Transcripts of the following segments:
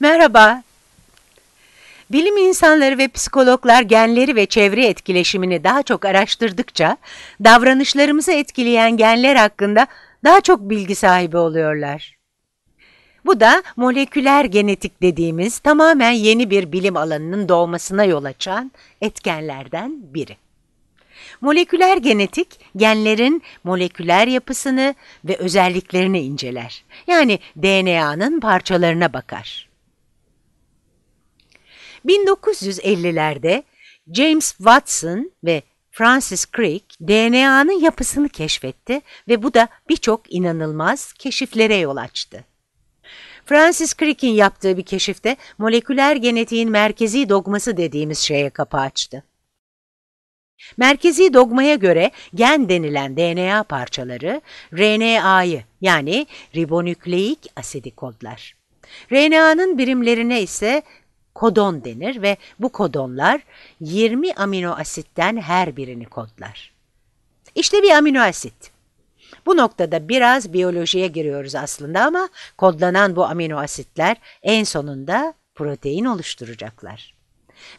Merhaba. Bilim insanları ve psikologlar genleri ve çevre etkileşimini daha çok araştırdıkça davranışlarımızı etkileyen genler hakkında daha çok bilgi sahibi oluyorlar. Bu da moleküler genetik dediğimiz tamamen yeni bir bilim alanının doğmasına yol açan etkenlerden biri. Moleküler genetik genlerin moleküler yapısını ve özelliklerini inceler. Yani DNA'nın parçalarına bakar. 1950'lerde James Watson ve Francis Crick DNA'nın yapısını keşfetti ve bu da birçok inanılmaz keşiflere yol açtı. Francis Crick'in yaptığı bir keşifte moleküler genetiğin merkezi dogması dediğimiz şeye kapı açtı. Merkezi dogmaya göre gen denilen DNA parçaları RNA'yı yani ribonükleik asidi kodlar. RNA'nın birimlerine ise kodon denir ve bu kodonlar 20 amino asitten her birini kodlar. İşte bir amino asit. Bu noktada biraz biyolojiye giriyoruz aslında ama kodlanan bu amino asitler en sonunda protein oluşturacaklar.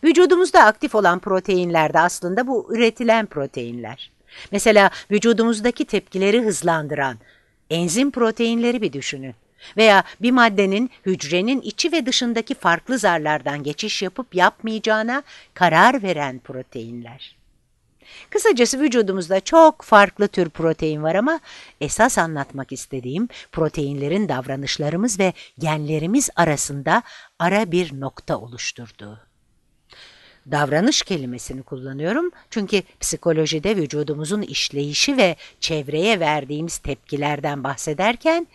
Vücudumuzda aktif olan proteinler de aslında bu üretilen proteinler. Mesela vücudumuzdaki tepkileri hızlandıran enzim proteinleri bir düşünün veya bir maddenin hücrenin içi ve dışındaki farklı zarlardan geçiş yapıp yapmayacağına karar veren proteinler. Kısacası vücudumuzda çok farklı tür protein var ama esas anlatmak istediğim proteinlerin davranışlarımız ve genlerimiz arasında ara bir nokta oluşturduğu. Davranış kelimesini kullanıyorum çünkü psikolojide vücudumuzun işleyişi ve çevreye verdiğimiz tepkilerden bahsederken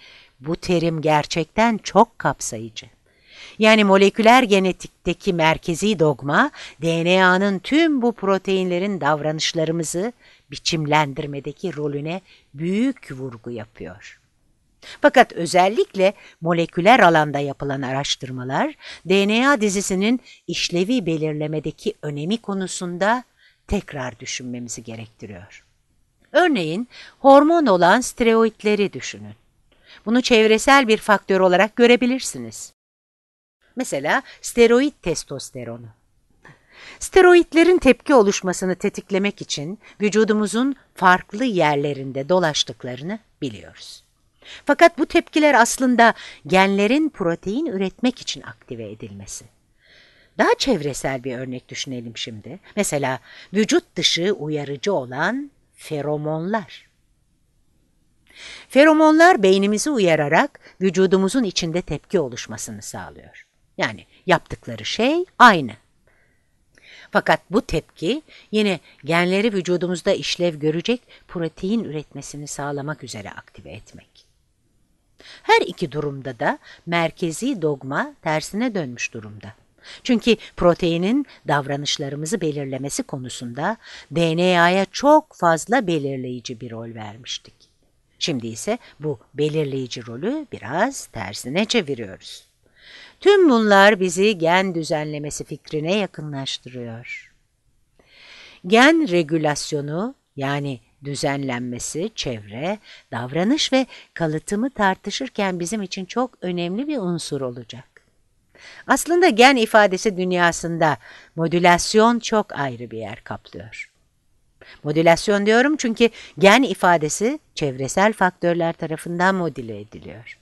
bu terim gerçekten çok kapsayıcı. Yani moleküler genetikteki merkezi dogma DNA'nın tüm bu proteinlerin davranışlarımızı biçimlendirmedeki rolüne büyük vurgu yapıyor. Fakat özellikle moleküler alanda yapılan araştırmalar DNA dizisinin işlevi belirlemedeki önemi konusunda tekrar düşünmemizi gerektiriyor. Örneğin hormon olan steroidleri düşünün. Bunu çevresel bir faktör olarak görebilirsiniz. Mesela steroid testosteronu. Steroidlerin tepki oluşmasını tetiklemek için vücudumuzun farklı yerlerinde dolaştıklarını biliyoruz. Fakat bu tepkiler aslında genlerin protein üretmek için aktive edilmesi. Daha çevresel bir örnek düşünelim şimdi. Mesela vücut dışı uyarıcı olan feromonlar. Feromonlar beynimizi uyararak vücudumuzun içinde tepki oluşmasını sağlıyor. Yani yaptıkları şey aynı. Fakat bu tepki yine genleri vücudumuzda işlev görecek protein üretmesini sağlamak üzere aktive etmek. Her iki durumda da merkezi dogma tersine dönmüş durumda. Çünkü proteinin davranışlarımızı belirlemesi konusunda DNA'ya çok fazla belirleyici bir rol vermiştik. Şimdi ise bu belirleyici rolü biraz tersine çeviriyoruz. Tüm bunlar bizi gen düzenlemesi fikrine yakınlaştırıyor. Gen regülasyonu yani düzenlenmesi, çevre, davranış ve kalıtımı tartışırken bizim için çok önemli bir unsur olacak. Aslında gen ifadesi dünyasında modülasyon çok ayrı bir yer kaplıyor. Modülasyon diyorum çünkü gen ifadesi çevresel faktörler tarafından modüle ediliyor.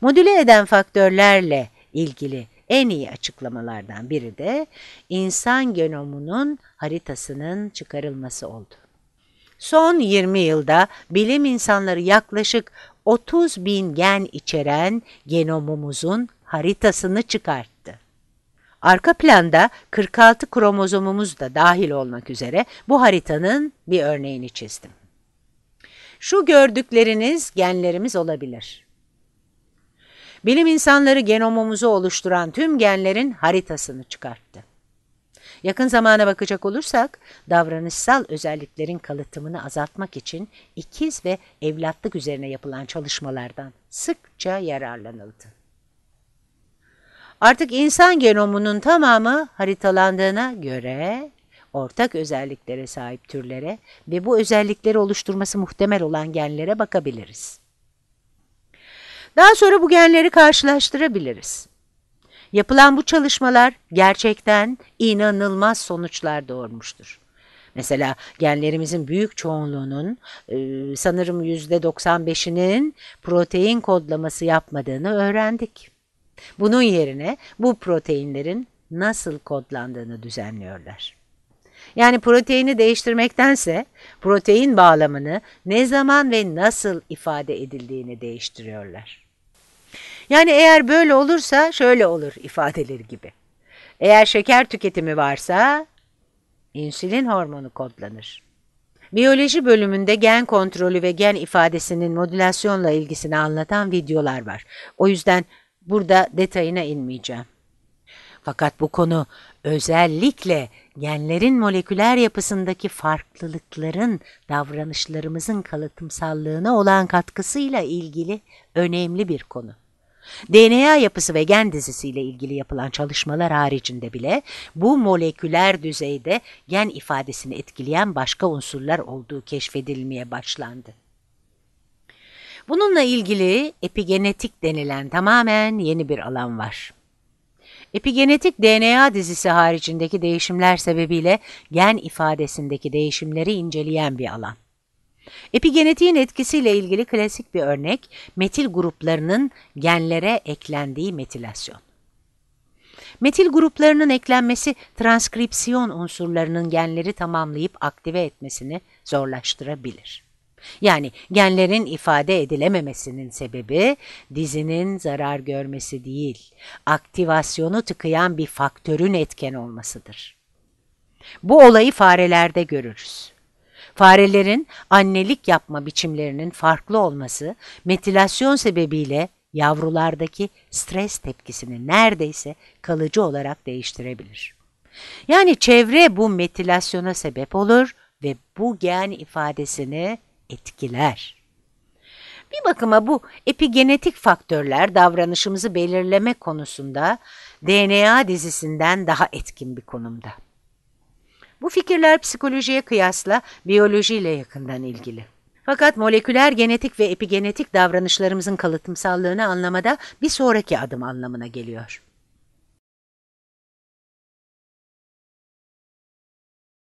Modüle eden faktörlerle ilgili en iyi açıklamalardan biri de insan genomunun haritasının çıkarılması oldu. Son 20 yılda bilim insanları yaklaşık 30 bin gen içeren genomumuzun haritasını çıkarttı. Arka planda 46 kromozomumuz da dahil olmak üzere bu haritanın bir örneğini çizdim. Şu gördükleriniz genlerimiz olabilir. Bilim insanları genomumuzu oluşturan tüm genlerin haritasını çıkarttı. Yakın zamana bakacak olursak davranışsal özelliklerin kalıtımını azaltmak için ikiz ve evlatlık üzerine yapılan çalışmalardan sıkça yararlanıldı. Artık insan genomunun tamamı haritalandığına göre ortak özelliklere sahip türlere ve bu özellikleri oluşturması muhtemel olan genlere bakabiliriz. Daha sonra bu genleri karşılaştırabiliriz. Yapılan bu çalışmalar gerçekten inanılmaz sonuçlar doğurmuştur. Mesela genlerimizin büyük çoğunluğunun e, sanırım %95'inin protein kodlaması yapmadığını öğrendik. Bunun yerine bu proteinlerin nasıl kodlandığını düzenliyorlar. Yani proteini değiştirmektense protein bağlamını ne zaman ve nasıl ifade edildiğini değiştiriyorlar. Yani eğer böyle olursa şöyle olur ifadeleri gibi. Eğer şeker tüketimi varsa insülin hormonu kodlanır. Biyoloji bölümünde gen kontrolü ve gen ifadesinin modülasyonla ilgisini anlatan videolar var. O yüzden Burada detayına inmeyeceğim. Fakat bu konu özellikle genlerin moleküler yapısındaki farklılıkların davranışlarımızın kalıtımsallığına olan katkısıyla ilgili önemli bir konu. DNA yapısı ve gen dizisiyle ilgili yapılan çalışmalar haricinde bile bu moleküler düzeyde gen ifadesini etkileyen başka unsurlar olduğu keşfedilmeye başlandı. Bununla ilgili epigenetik denilen tamamen yeni bir alan var. Epigenetik DNA dizisi haricindeki değişimler sebebiyle gen ifadesindeki değişimleri inceleyen bir alan. Epigenetiğin etkisiyle ilgili klasik bir örnek metil gruplarının genlere eklendiği metilasyon. Metil gruplarının eklenmesi transkripsiyon unsurlarının genleri tamamlayıp aktive etmesini zorlaştırabilir. Yani genlerin ifade edilememesinin sebebi dizinin zarar görmesi değil, aktivasyonu tıkayan bir faktörün etken olmasıdır. Bu olayı farelerde görürüz. Farelerin annelik yapma biçimlerinin farklı olması metilasyon sebebiyle yavrulardaki stres tepkisini neredeyse kalıcı olarak değiştirebilir. Yani çevre bu metilasyona sebep olur ve bu gen ifadesini etkiler. Bir bakıma bu epigenetik faktörler davranışımızı belirleme konusunda DNA dizisinden daha etkin bir konumda. Bu fikirler psikolojiye kıyasla biyolojiyle yakından ilgili. Fakat moleküler genetik ve epigenetik davranışlarımızın kalıtımsallığını anlamada bir sonraki adım anlamına geliyor.